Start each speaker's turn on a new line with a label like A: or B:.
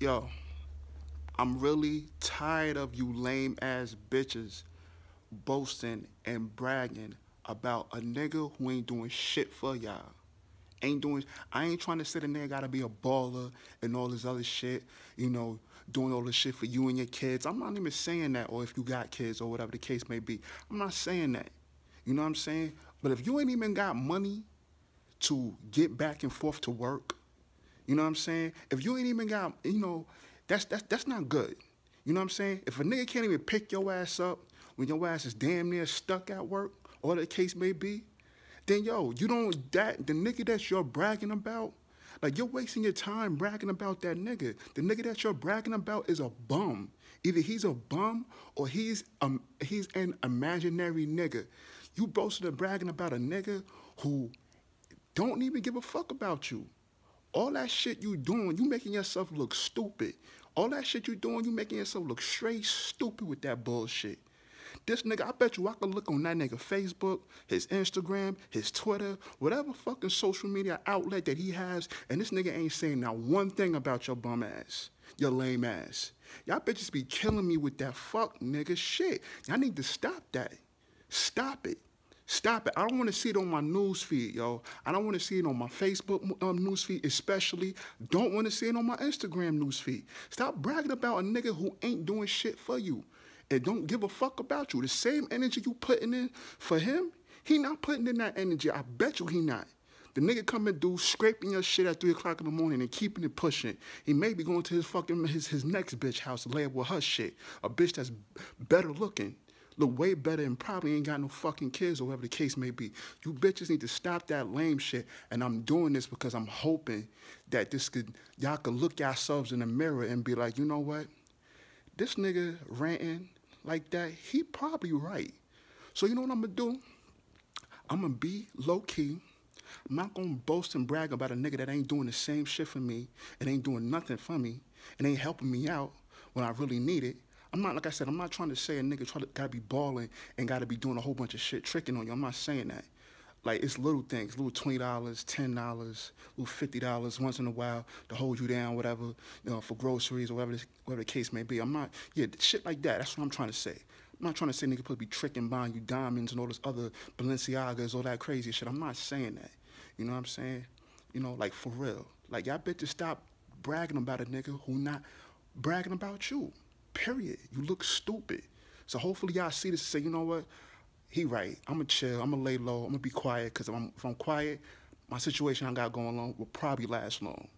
A: yo, I'm really tired of you lame ass bitches boasting and bragging about a nigga who ain't doing shit for y'all. Ain't doing, I ain't trying to say the nigga gotta be a baller and all this other shit, you know, doing all this shit for you and your kids. I'm not even saying that, or if you got kids or whatever the case may be. I'm not saying that. You know what I'm saying? But if you ain't even got money to get back and forth to work, you know what I'm saying? If you ain't even got, you know, that's that's that's not good. You know what I'm saying? If a nigga can't even pick your ass up when your ass is damn near stuck at work, or the case may be, then yo, you don't that the nigga that you're bragging about, like you're wasting your time bragging about that nigga. The nigga that you're bragging about is a bum. Either he's a bum or he's um he's an imaginary nigga. You boasting and bragging about a nigga who don't even give a fuck about you. All that shit you doing, you making yourself look stupid. All that shit you doing, you making yourself look straight stupid with that bullshit. This nigga, I bet you I could look on that nigga Facebook, his Instagram, his Twitter, whatever fucking social media outlet that he has, and this nigga ain't saying now one thing about your bum ass, your lame ass. Y'all bitches be killing me with that fuck nigga shit. Y'all need to stop that. Stop it. Stop it. I don't want to see it on my news feed, yo. I don't want to see it on my Facebook um, news feed, especially. Don't want to see it on my Instagram news feed. Stop bragging about a nigga who ain't doing shit for you and don't give a fuck about you. The same energy you putting in for him, he not putting in that energy. I bet you he not. The nigga come and do scraping your shit at three o'clock in the morning and keeping it pushing. He may be going to his fucking his, his next bitch house to lay up with her shit. A bitch that's better looking look way better and probably ain't got no fucking kids or whatever the case may be. You bitches need to stop that lame shit. And I'm doing this because I'm hoping that this could y'all could look yourselves in the mirror and be like, you know what? This nigga ranting like that, he probably right. So you know what I'm gonna do? I'm gonna be low key. I'm not gonna boast and brag about a nigga that ain't doing the same shit for me and ain't doing nothing for me and ain't helping me out when I really need it. I'm not like I said. I'm not trying to say a nigga try to gotta be balling and gotta be doing a whole bunch of shit tricking on you. I'm not saying that. Like it's little things, little twenty dollars, ten dollars, little fifty dollars once in a while to hold you down, whatever, you know, for groceries or whatever, this, whatever the case may be. I'm not, yeah, shit like that. That's what I'm trying to say. I'm not trying to say nigga put be tricking, buying you diamonds and all this other Balenciagas, all that crazy shit. I'm not saying that. You know what I'm saying? You know, like for real. Like y'all better stop bragging about a nigga who not bragging about you. Period. You look stupid. So hopefully y'all see this and say, you know what? He right. I'ma chill. I'ma lay low. I'ma be quiet. Cause if I'm, if I'm quiet, my situation I got going on will probably last long.